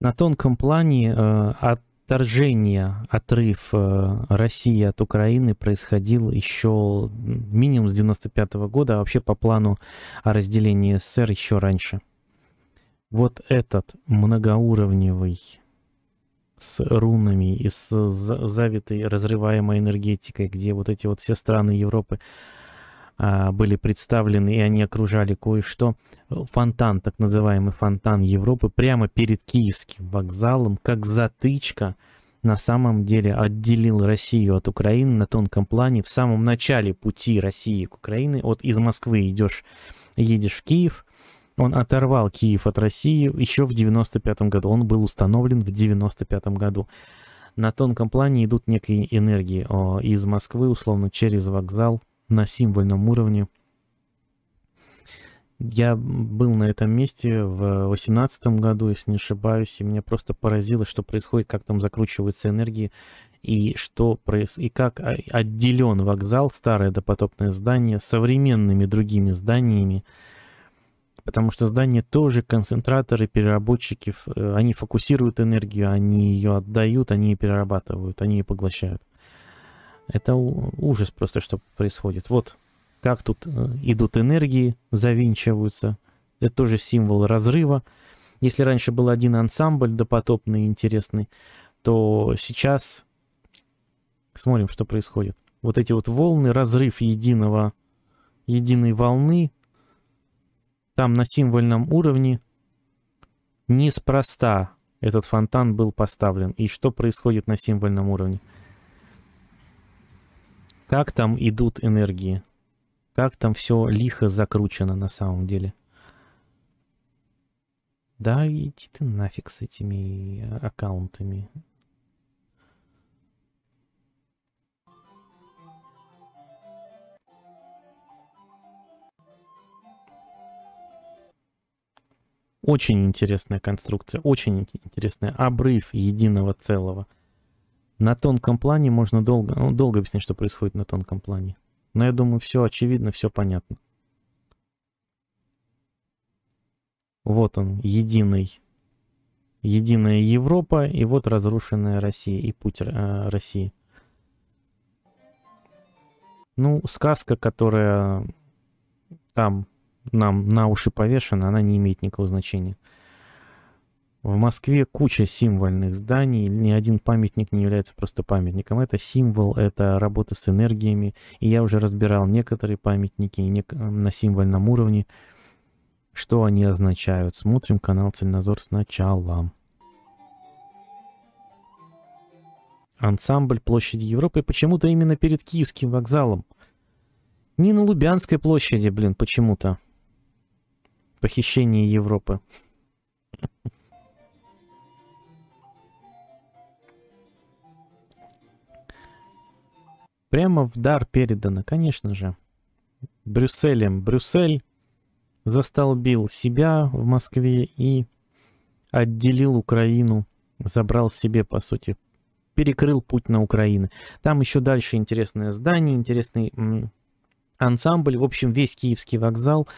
на тонком плане э, отторжение, отрыв э, России от Украины происходил еще минимум с 95 -го года, а вообще по плану о разделении СССР еще раньше. Вот этот многоуровневый с рунами и с завитой разрываемой энергетикой, где вот эти вот все страны Европы а, были представлены, и они окружали кое-что. Э, фонтан, так называемый фонтан Европы, прямо перед Киевским вокзалом, как затычка, на самом деле отделил Россию от Украины на тонком плане. В самом начале пути России к Украине, вот из Москвы идешь, едешь в Киев, он оторвал Киев от России еще в 95 году. Он был установлен в 95 году. На тонком плане идут некие энергии из Москвы, условно, через вокзал на символьном уровне. Я был на этом месте в 2018 году, если не ошибаюсь, и меня просто поразило, что происходит, как там закручиваются энергии, и, что, и как отделен вокзал, старое допотопное здание, современными другими зданиями, потому что здания тоже концентраторы, переработчики, э, они фокусируют энергию, они ее отдают, они ее перерабатывают, они ее поглощают. Это ужас просто, что происходит. Вот как тут э, идут энергии, завинчиваются. Это тоже символ разрыва. Если раньше был один ансамбль допотопный, интересный, то сейчас смотрим, что происходит. Вот эти вот волны, разрыв единого, единой волны, там на символьном уровне неспроста этот фонтан был поставлен. И что происходит на символьном уровне? Как там идут энергии? Как там все лихо закручено на самом деле? Да, иди ты нафиг с этими э, аккаунтами. Очень интересная конструкция, очень интересная. Обрыв единого целого. На тонком плане можно долго, ну, долго объяснить, что происходит на тонком плане. Но я думаю, все очевидно, все понятно. Вот он, единый, единая Европа, и вот разрушенная Россия, и путь э, России. Ну, сказка, которая там нам на уши повешена, она не имеет никакого значения. В Москве куча символьных зданий, ни один памятник не является просто памятником. Это символ, это работа с энергиями. И я уже разбирал некоторые памятники на символьном уровне, что они означают. Смотрим канал Цельнозор сначала. Ансамбль площади Европы почему-то именно перед Киевским вокзалом. Не на Лубянской площади, блин, почему-то. Похищение Европы. Прямо в дар передано, конечно же. Брюсселем. Брюссель застолбил себя в Москве и отделил Украину, забрал себе, по сути, перекрыл путь на Украину. Там еще дальше интересное здание, интересный ансамбль. В общем, весь Киевский вокзал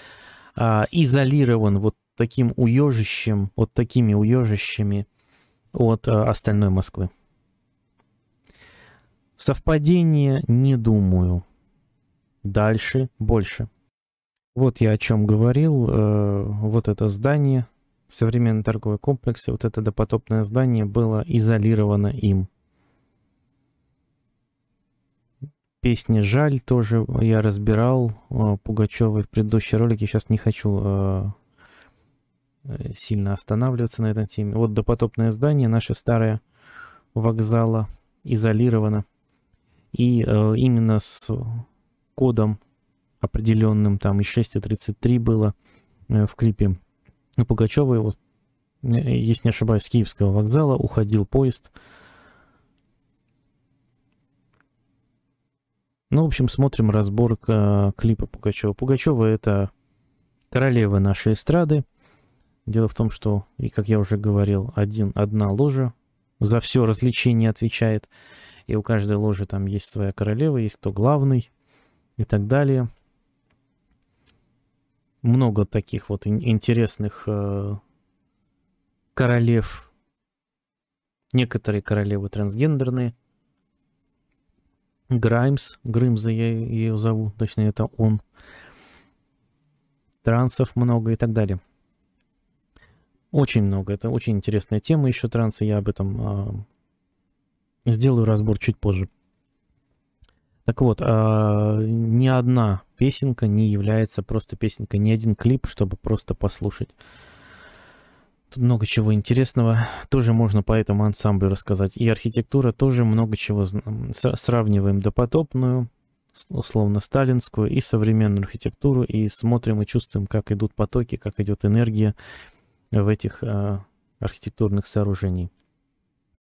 а, изолирован вот таким уежищем, вот такими уежищами от а, остальной Москвы. Совпадение не думаю. Дальше больше. Вот я о чем говорил. Э, вот это здание, современный торговый комплекс, вот это допотопное здание было изолировано им. Песни «Жаль» тоже я разбирал э, Пугачевой в предыдущем ролике. Сейчас не хочу э, сильно останавливаться на этой теме. Вот допотопное здание, наше старое вокзала, изолировано. И э, именно с кодом определенным, там и 633 было э, в клипе у ну, Пугачевой, вот, э, если не ошибаюсь, с Киевского вокзала уходил поезд. Ну, в общем, смотрим разбор э, клипа Пугачева. Пугачева — это королева нашей эстрады. Дело в том, что, и как я уже говорил, один, одна ложа за все развлечение отвечает и у каждой ложи там есть своя королева, есть кто главный и так далее. Много таких вот интересных э, королев. Некоторые королевы трансгендерные. Граймс, Грымза я ее зову, точнее это он. Трансов много и так далее. Очень много, это очень интересная тема еще трансы, я об этом э, Сделаю разбор чуть позже. Так вот, а, ни одна песенка не является просто песенкой, ни один клип, чтобы просто послушать. Тут много чего интересного. Тоже можно по этому ансамблю рассказать. И архитектура тоже много чего сравниваем допотопную, условно сталинскую, и современную архитектуру, и смотрим и чувствуем, как идут потоки, как идет энергия в этих э, архитектурных сооружениях.